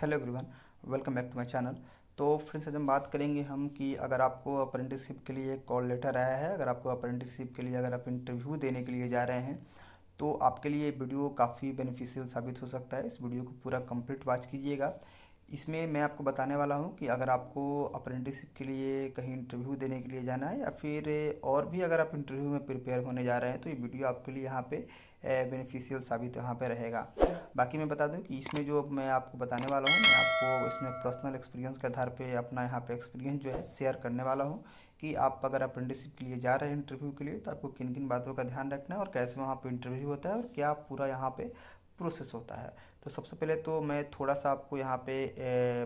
hello everyone welcome back to my channel तो friends आज हम बात करेंगे हम कि अगर आपको अप्रेंटिसशिप के लिए कॉल लेटर आया है अगर आपको अप्रेंटिसशिप के लिए अगर आप इंटरव्यू देने के लिए जा रहे हैं तो आपके लिए वीडियो काफ़ी बेनिफिशियल साबित हो सकता है इस वीडियो को पूरा कंप्लीट वॉच कीजिएगा इसमें मैं आपको बताने वाला हूँ कि अगर आपको अप्रेंटिसिप के लिए कहीं इंटरव्यू देने के लिए जाना है या फिर और भी अगर आप इंटरव्यू में प्रिपेयर होने जा रहे हैं तो ये वीडियो आपके लिए यहाँ पे बेनिफिशियल साबित यहाँ पे रहेगा बाकी मैं बता दूँ कि इसमें जो मैं आपको बताने वाला हूँ मैं आपको इसमें पर्सनल एक्सपीरियंस के आधार पर अपना यहाँ पर एक्सपीरियंस जो है शेयर करने वाला हूँ कि आप अगर अप्रेंटिसशिप के लिए जा रहे हैं इंटरव्यू के लिए तो आपको किन किन बातों का ध्यान रखना है और कैसे वहाँ पर इंटरव्यू होता है और क्या पूरा यहाँ पर प्रोसेस होता है तो सबसे पहले तो मैं थोड़ा सा आपको यहाँ पे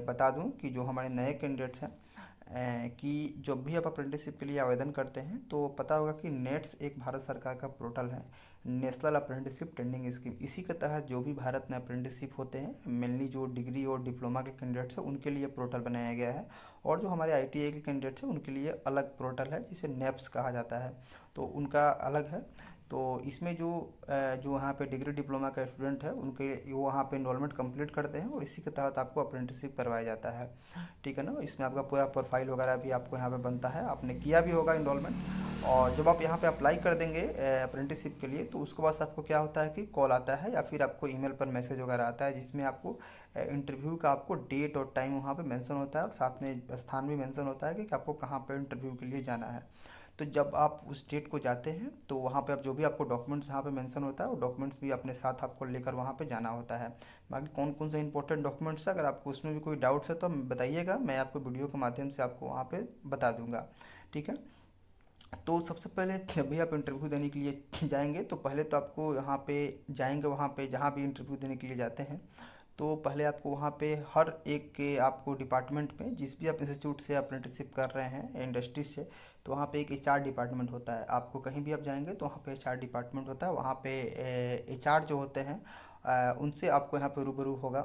बता दूँ कि जो हमारे नए कैंडिडेट्स हैं कि जब भी आप अप्रेंटिसशिप के लिए आवेदन करते हैं तो पता होगा कि नेट्स एक भारत सरकार का पोर्टल है नेशनल अप्रेंटिसशिप ट्रेंडिंग स्कीम इसी के तहत जो भी भारत में अप्रेंटिसशिप होते हैं मेनली जो डिग्री और डिप्लोमा के कैंडिडेट्स हैं उनके लिए पोर्टल बनाया गया है और जो हमारे आई के कैंडिडेट्स हैं उनके लिए अलग पोर्टल है जिसे नेप्स कहा जाता है तो उनका अलग है तो इसमें जो जो यहाँ पे डिग्री डिप्लोमा का स्टूडेंट है उनके वो वहाँ पे इनरोलमेंट कंप्लीट करते हैं और इसी के तहत आपको अप्रेंटिसशिप करवाया जाता है ठीक है ना इसमें आपका पूरा प्रोफाइल वगैरह भी आपको यहाँ पे बनता है आपने किया भी होगा इनरोलमेंट और जब आप यहाँ पे अप्लाई कर देंगे अप्रेंटिसशिप के लिए तो उसके बाद आपको क्या होता है कि कॉल आता है या फिर आपको ईमेल पर मैसेज वगैरह आता है जिसमें आपको इंटरव्यू का आपको डेट और टाइम वहाँ पर मैंसन होता है और साथ में स्थान भी मैंसन होता है कि आपको कहाँ पर इंटरव्यू के लिए जाना है तो जब आप उस डेट को जाते हैं तो वहाँ पे आप जो भी आपको डॉक्यूमेंट्स यहाँ पे मेंशन होता है वो डॉक्यूमेंट्स भी अपने साथ आपको लेकर वहाँ पे जाना होता है बाकी कौन कौन सा इंपॉर्टेंट डॉक्यूमेंट्स है अगर आपको उसमें भी कोई डाउट्स है तो बताइएगा मैं आपको वीडियो के माध्यम से आपको वहाँ पर बता दूँगा ठीक है तो सबसे पहले जब भी आप इंटरव्यू देने के लिए जाएंगे तो पहले तो आपको यहाँ पे जाएंगे वहाँ पे जहाँ भी इंटरव्यू देने के लिए जाते हैं तो पहले आपको वहाँ पे हर एक के आपको डिपार्टमेंट में जिस भी आप इंस्टीट्यूट से अप्रेंटिसिप कर रहे हैं इंडस्ट्री से तो वहाँ पे एक एच डिपार्टमेंट होता है आपको कहीं भी आप जाएंगे तो वहाँ पे एच डिपार्टमेंट होता है वहाँ पे एच जो होते हैं उनसे आपको यहाँ पे रूबरू होगा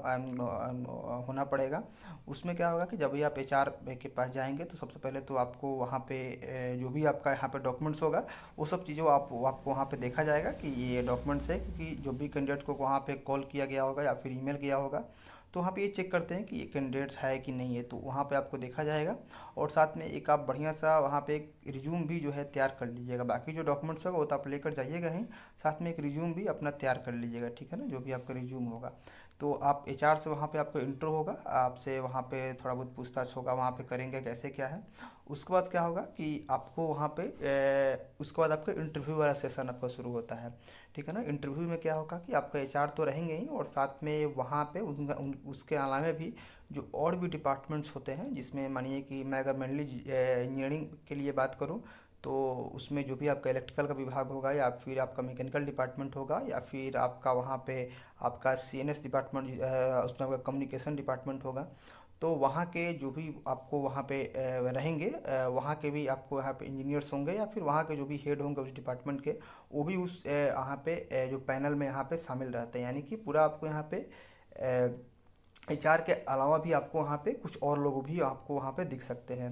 होना पड़ेगा उसमें क्या होगा कि जब भी आप एच के पास जाएंगे तो सबसे पहले तो आपको वहाँ पे जो भी आपका यहाँ पे डॉक्यूमेंट्स होगा वो सब चीज़ों आप आपको वहाँ पे देखा जाएगा कि ये डॉक्यूमेंट्स है क्योंकि जो भी कैंडिडेट को वहाँ पे कॉल किया गया होगा या फिर ईमेल किया होगा तो वहाँ पे ये चेक करते हैं कि ये कैंडिडेट्स है कि नहीं है तो वहाँ पे आपको देखा जाएगा और साथ में एक आप बढ़िया सा वहाँ पे एक रिज्यूम भी जो है तैयार कर लीजिएगा बाकी जो डॉक्यूमेंट्स होगा वो तो आप लेकर जाइएगा ही साथ में एक रिज्यूम भी अपना तैयार कर लीजिएगा ठीक है ना जो भी आपका रिज्यूम होगा तो आप एच से वहाँ पे आपको इंटर होगा आपसे वहाँ पे थोड़ा बहुत पूछताछ होगा वहाँ पे करेंगे कैसे क्या है उसके बाद क्या होगा कि आपको वहाँ पे ए, उसके बाद आपका इंटरव्यू वाला सेशन आपका शुरू होता है ठीक है ना इंटरव्यू में क्या होगा कि आपका एच तो रहेंगे ही और साथ में वहाँ पर उन, उसके अलावा भी जो और भी डिपार्टमेंट्स होते हैं जिसमें मानिए कि मैं अगर मेनली इंजीनियरिंग के लिए बात करूँ तो उसमें जो भी आपका इलेक्ट्रिकल का विभाग होगा या फिर आपका मैकेनिकल डिपार्टमेंट होगा या फिर आपका वहाँ पे आपका सी एन एस डिपार्टमेंट उसमें आपका कम्युनिकेशन डिपार्टमेंट होगा तो वहाँ के जो भी आपको वहाँ पे रहेंगे वहाँ के भी आपको यहाँ पे इंजीनियर्स होंगे या फिर वहाँ के जो भी हेड होंगे उस डिपार्टमेंट के वो भी उस यहाँ पे जो पैनल में यहाँ पे शामिल रहते हैं यानी कि पूरा आपको यहाँ पे एच के अलावा भी आपको वहाँ पे कुछ और लोग भी आपको वहाँ पे दिख सकते हैं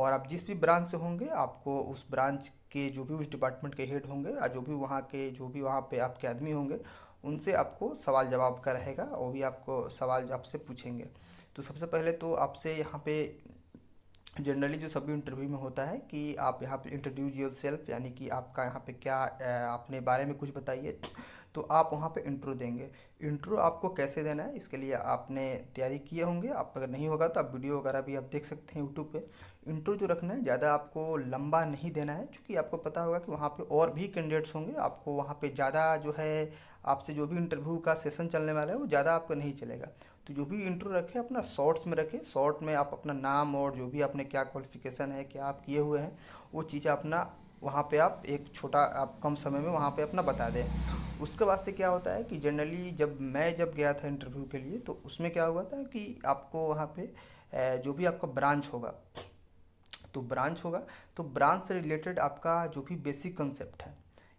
और आप जिस भी ब्रांच से होंगे आपको उस ब्रांच के जो भी उस डिपार्टमेंट के हेड होंगे या जो भी वहाँ के जो भी वहाँ पे आपके आदमी होंगे उनसे आपको सवाल जवाब का रहेगा वो भी आपको सवाल आपसे पूछेंगे तो सबसे पहले तो आपसे यहाँ पे जनरली जो सभी इंटरव्यू में होता है कि आप यहाँ पे इंट्रोड्यूज योर सेल्फ यानी कि आपका यहाँ पे क्या अपने बारे में कुछ बताइए तो आप वहाँ पे इंट्रो देंगे इंट्रो आपको कैसे देना है इसके लिए आपने तैयारी किए होंगे आप अगर नहीं होगा तो आप वीडियो वगैरह भी आप देख सकते हैं यूट्यूब पे इंट्रो जो रखना है ज़्यादा आपको लंबा नहीं देना है क्योंकि आपको पता होगा कि वहाँ पे और भी कैंडिडेट्स होंगे आपको वहाँ पे ज़्यादा जो है आपसे जो भी इंटरव्यू का सेशन चलने वाला है वो ज़्यादा आपको नहीं चलेगा तो जो भी इंट्रो रखें अपना शॉर्ट्स में रखें शॉर्ट में आप अपना नाम और जो भी आपने क्या क्वालिफिकेशन है क्या आप किए हुए हैं वो चीज़ अपना वहाँ पे आप एक छोटा आप कम समय में वहाँ पे अपना बता दें उसके बाद से क्या होता है कि जनरली जब मैं जब गया था इंटरव्यू के लिए तो उसमें क्या हुआ था कि आपको वहाँ पे जो भी आपका ब्रांच होगा तो ब्रांच होगा तो ब्रांच से रिलेटेड आपका जो भी बेसिक कंसेप्ट है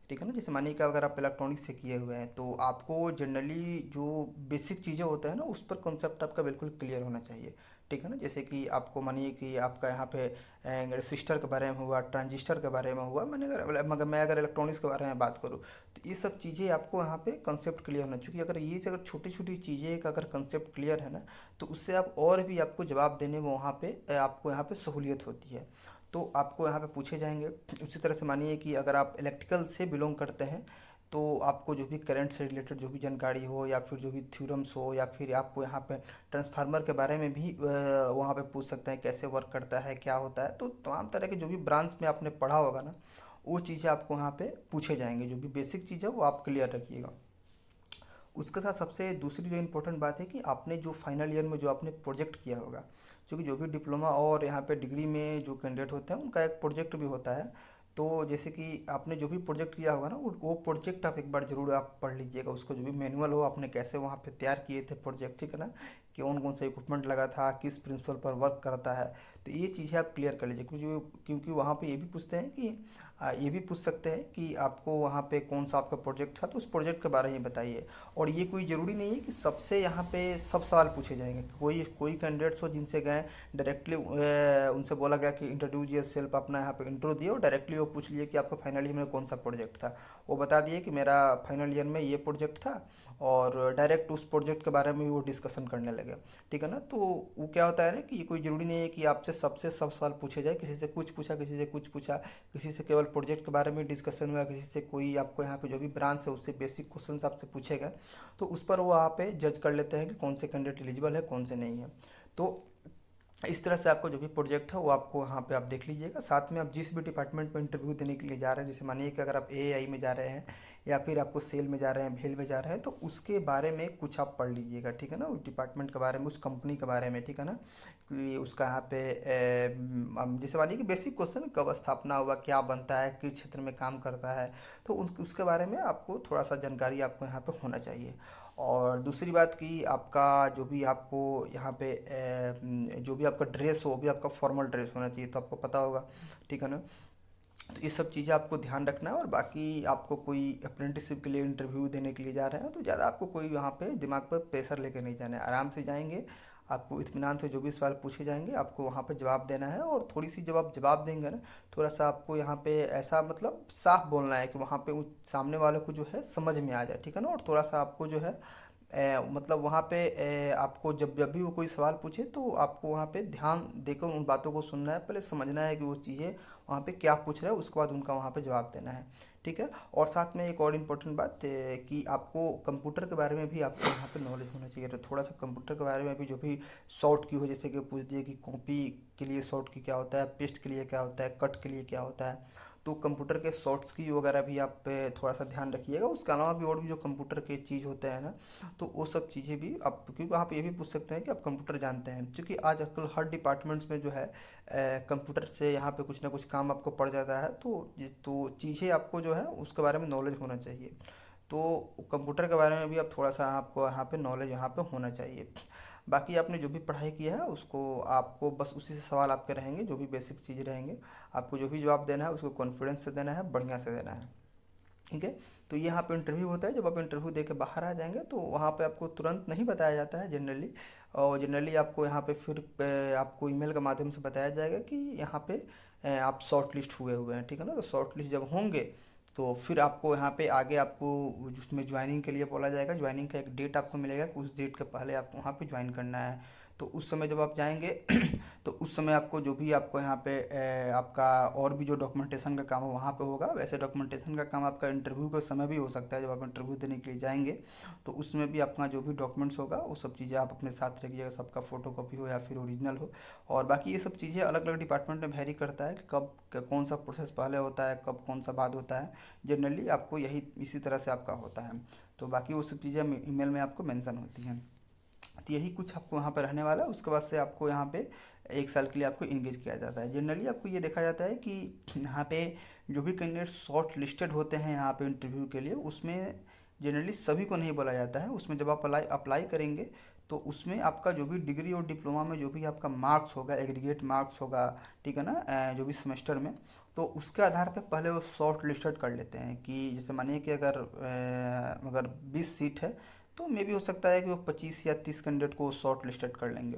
ठीक है ना जैसे मानिए कि अगर आप इलेक्ट्रॉनिक्स से किए हुए हैं तो आपको जनरली जो बेसिक चीज़ें होता है ना उस पर कॉन्सेप्ट आपका बिल्कुल क्लियर होना चाहिए ठीक है ना जैसे कि आपको मानिए कि आपका यहाँ पे रजिस्टर के बारे में हुआ ट्रांजिस्टर के बारे में हुआ मैंने अगर मगर मैं अगर इलेक्ट्रॉनिक्स के बारे में बात करूँ तो ये सब चीज़ें आपको यहाँ पे कंसेप्ट क्लियर होना चूँकि अगर ये अगर छोटी छोटी चीज़ें का अगर कंसेप्ट क्लियर है ना तो उससे आप और भी आपको जवाब देने में वहाँ पर आपको यहाँ पर सहूलियत होती है तो आपको यहाँ पे पूछे जाएंगे उसी तरह से मानिए कि अगर आप इलेक्ट्रिकल से बिलोंग करते हैं तो आपको जो भी करंट से रिलेटेड जो भी जानकारी हो या फिर जो भी थ्योरम्स हो या फिर आपको यहाँ पे ट्रांसफार्मर के बारे में भी वहाँ पे पूछ सकते हैं कैसे वर्क करता है क्या होता है तो तमाम तरह के जो भी ब्रांच में आपने पढ़ा होगा ना वो चीज़ें आपको यहाँ पर पूछे जाएंगे जो भी बेसिक चीज़ है वो आप क्लियर रखिएगा उसके साथ सबसे दूसरी जो इम्पोर्टेंट बात है कि आपने जो फाइनल ईयर में जो आपने प्रोजेक्ट किया होगा क्योंकि जो भी डिप्लोमा और यहाँ पे डिग्री में जो कैंडिडेट होते हैं उनका एक प्रोजेक्ट भी होता है तो जैसे कि आपने जो भी प्रोजेक्ट किया होगा ना वो प्रोजेक्ट आप एक बार ज़रूर आप पढ़ लीजिएगा उसको जो भी मैनुअल हो आपने कैसे वहाँ पे तैयार किए थे प्रोजेक्ट ठीक है ना कौन कौन सा इक्विपमेंट लगा था किस प्रिंसिपल पर वर्क करता है तो ये चीज़ें आप क्लियर कर लीजिए क्योंकि क्योंकि वहाँ पे ये भी पूछते हैं कि ये भी पूछ सकते हैं कि आपको वहाँ पे कौन सा आपका प्रोजेक्ट था तो उस प्रोजेक्ट के बारे में बताइए और ये कोई ज़रूरी नहीं है कि सबसे यहाँ पे सब सवाल पूछे जाएंगे कोई कोई कैंडिडेट्स हो जिनसे गए डायरेक्टली उनसे बोला गया कि इंट्रोड्यूस योर सेल्फ अपना यहाँ पर इंट्रो दिए और डायरेक्टली वो पूछ लिए कि आपका फाइनल ईयर में कौन सा प्रोजेक्ट था वो बता दिए कि मेरा फाइनल ईयर में ये प्रोजेक्ट था और डायरेक्ट उस प्रोजेक्ट के बारे में वो डिस्कसन करने लगे लगेगा ठीक है ना तो वो क्या होता है ना कि ये कोई ज़रूरी नहीं है कि आपसे सबसे सब सवाल पूछे जाए किसी से कुछ पूछा किसी से कुछ पूछा किसी से केवल प्रोजेक्ट के बारे में डिस्कशन हुआ किसी से कोई आपको यहाँ पे जो भी ब्रांच है उससे बेसिक क्वेश्चन आपसे पूछे गए तो उस पर वो आप जज कर लेते हैं कि कौन से कैंडिडेट एलिजिबल है कौन से नहीं है तो इस तरह से आपको जो भी प्रोजेक्ट है वो आपको वहाँ पे आप देख लीजिएगा साथ में आप जिस भी डिपार्टमेंट में इंटरव्यू देने के लिए जा रहे हैं जैसे मानिए कि अगर आप ए में जा रहे हैं या फिर आपको सेल में जा रहे हैं भेल में जा रहे हैं तो उसके बारे में कुछ आप पढ़ लीजिएगा ठीक है ना उस डिपार्टमेंट के बारे में उस कंपनी के बारे में ठीक है ना कि उसका यहाँ पे जैसे मानिए कि बेसिक क्वेश्चन कब स्थापना हुआ क्या बनता है किस क्षेत्र में काम करता है तो उन उसके बारे में आपको थोड़ा सा जानकारी आपको यहाँ पर होना चाहिए और दूसरी बात की आपका जो भी आपको यहाँ पे जो भी आपका ड्रेस हो वो भी आपका फॉर्मल ड्रेस होना चाहिए तो आपको पता होगा ठीक है ना तो ये सब चीज़ें आपको ध्यान रखना है और बाकी आपको कोई अप्रेंटिसिप के लिए इंटरव्यू देने के लिए जा रहे हैं तो ज़्यादा आपको कोई वहाँ पे दिमाग पर प्रेशर लेके नहीं जाना है आराम से जाएंगे आपको इतमान से जो भी सवाल पूछे जाएंगे आपको वहाँ पर जवाब देना है और थोड़ी सी जब आप जवाब देंगे ना थोड़ा सा आपको यहाँ पे ऐसा मतलब साफ बोलना है कि वहाँ पे सामने वाले को जो है समझ में आ जाए ठीक है ना और थोड़ा सा आपको जो है मतलब वहाँ पे आपको जब जब भी वो कोई सवाल पूछे तो आपको वहाँ पे ध्यान देकर उन बातों को सुनना है पहले समझना है कि वो चीज़ें वहाँ पे क्या पूछ रहा है उसके बाद उनका वहाँ पे जवाब देना है ठीक है और साथ में एक और इम्पोर्टेंट बात कि आपको कंप्यूटर के बारे में भी आपको यहाँ पर नॉलेज होना चाहिए तो थोड़ा सा कंप्यूटर के बारे में भी जो भी शॉर्ट की हो जैसे कि पूछ दिए कि कॉपी के लिए शॉर्ट की क्या होता है पेस्ट के लिए क्या होता है कट के लिए क्या होता है तो कंप्यूटर के शॉर्ट्स की वगैरह भी आप थोड़ा सा ध्यान रखिएगा उसके अलावा भी और भी जो कंप्यूटर के चीज़ होते हैं ना तो वो सब चीज़ें भी आप क्योंकि आप ये भी पूछ सकते हैं कि आप कंप्यूटर जानते हैं क्योंकि आजकल हर डिपार्टमेंट्स में जो है कंप्यूटर से यहाँ पे कुछ ना कुछ काम आपको पड़ जाता है तो तो चीज़ें आपको जो है उसके बारे में नॉलेज होना चाहिए तो कंप्यूटर के बारे में भी आप थोड़ा सा आपको यहाँ पे नॉलेज यहाँ पे होना चाहिए बाकी आपने जो भी पढ़ाई किया है उसको आपको बस उसी से सवाल आपके रहेंगे जो भी बेसिक चीज़ रहेंगे आपको जो भी जवाब देना है उसको कॉन्फिडेंस से देना है बढ़िया से देना है ठीक है तो ये यहाँ पे इंटरव्यू होता है जब आप इंटरव्यू दे के बाहर आ जाएंगे तो वहाँ पे आपको तुरंत नहीं बताया जाता है जनरली और जनरली आपको यहाँ पे फिर आपको ईमेल के माध्यम से बताया जाएगा कि यहाँ पे आप शॉर्ट लिस्ट हुए हुए हैं ठीक है ना तो शॉर्ट लिस्ट जब होंगे तो फिर आपको यहाँ पे आगे आपको उसमें ज्वाइनिंग के लिए बोला जाएगा ज्वाइनिंग का एक डेट आपको मिलेगा कि उस डेट के पहले आपको वहाँ पर ज्वाइन करना है तो उस समय जब आप जाएंगे तो उस समय आपको जो भी आपको यहाँ पे आपका और भी जो डॉक्यूमेंटेशन का काम हो वहाँ पे होगा वैसे डॉक्यूमेंटेशन का काम आपका इंटरव्यू का समय भी हो सकता है जब आप इंटरव्यू देने के लिए जाएंगे तो उसमें भी अपना जो भी डॉक्यूमेंट्स होगा वो सब चीज़ें आप अपने साथ रखिएगा सबका फोटो कॉपी हो या फिर ओरिजिनल हो और बाकी ये सब चीज़ें अलग अलग डिपार्टमेंट में वेरी करता है कि कब कौन सा प्रोसेस पहले होता है कब कौन सा बाद होता है जनरली आपको यही इसी तरह से आपका होता है तो बाकी वो सब चीज़ें ईमेल में आपको मेंशन होती हैं तो यही कुछ आपको यहाँ पर रहने वाला है उसके बाद से आपको यहाँ पे एक साल के लिए आपको इंगेज किया जाता है जनरली आपको ये देखा जाता है कि यहाँ पे जो भी कैंडिडेट शॉर्ट लिस्टेड होते हैं यहाँ पे इंटरव्यू के लिए उसमें जनरली सभी को नहीं बोला जाता है उसमें जब आप अप्लाई अप्लाई करेंगे तो उसमें आपका जो भी डिग्री और डिप्लोमा में जो भी आपका मार्क्स होगा एग्रीगेट मार्क्स होगा ठीक है ना जो भी सेमेस्टर में तो उसके आधार पर पहले वो शॉर्ट लिस्टेड कर लेते हैं कि जैसे मानिए कि अगर अगर बीस सीट है तो मे भी हो सकता है कि वो पच्चीस या तीस कैंडिडेट को शॉर्ट लिस्टेड कर लेंगे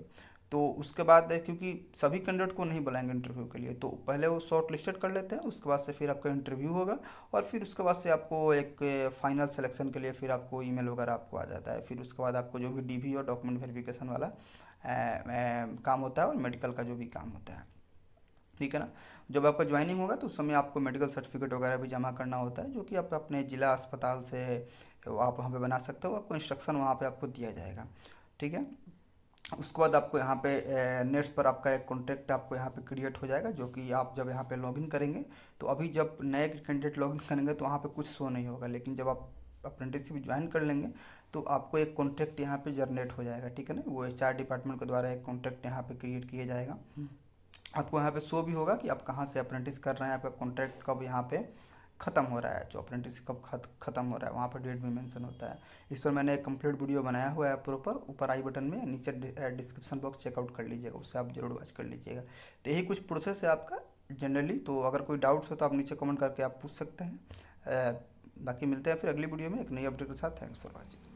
तो उसके बाद क्योंकि सभी कैंडिडेट को नहीं बुलाएंगे इंटरव्यू के लिए तो पहले वो शॉर्ट लिस्टेड कर लेते हैं उसके बाद से फिर आपका इंटरव्यू होगा और फिर उसके बाद से आपको एक फाइनल सिलेक्शन के लिए फिर आपको ईमेल वगैरह आपको आ जाता है फिर उसके बाद आपको जो भी डीवी और डॉक्यूमेंट वेरिफिकेशन वाला आ, आ, काम होता है और मेडिकल का जो भी काम होता है ठीक है ना जब आपका ज्वाइनिंग होगा तो उस समय आपको मेडिकल सर्टिफिकेट वगैरह भी जमा करना होता है जो कि आप अपने ज़िला अस्पताल से आप वहाँ पे बना सकते हो आपको इंस्ट्रक्शन वहाँ पे आपको दिया जाएगा ठीक है उसके बाद आपको यहाँ पे नेट्स पर आपका एक कॉन्टैक्ट आपको यहाँ पे क्रिएट हो जाएगा जो कि आप जब यहाँ पे लॉगिन करेंगे तो अभी जब नए कैंडिडेट लॉगिन करेंगे तो वहाँ पे कुछ शो नहीं होगा लेकिन जब आप अप्रेंटिसशिप ज्वाइन कर लेंगे तो आपको एक कॉन्टैक्ट यहाँ पे जनरेट हो जाएगा ठीक है ना वो एच डिपार्टमेंट के द्वारा एक कॉन्टैक्ट यहाँ पर क्रिएट किया जाएगा आपको यहाँ पे शो भी होगा कि आप कहाँ से अप्रेंटिस कर रहे हैं आपका कॉन्ट्रैक्ट कब यहाँ पे ख़त्म हो रहा है जो अप्रेंटिस कब ख़त्म हो रहा है वहाँ पर डेट भी मेंशन होता है इस पर मैंने एक कंप्लीट वीडियो बनाया हुआ है प्रॉपर ऊपर आई बटन में नीचे डिस्क्रिप्शन बॉक्स चेकआउट कर लीजिएगा उससे आप जरूर वॉच कर लीजिएगा तो यही कुछ प्रोसेस है आपका जनरली तो अगर कोई डाउट्स हो तो आप नीचे कमेंट करके आप पूछ सकते हैं बाकी मिलते हैं फिर अगली वीडियो में एक नई अपडेट के साथ थैंक्स फॉर वॉचिंग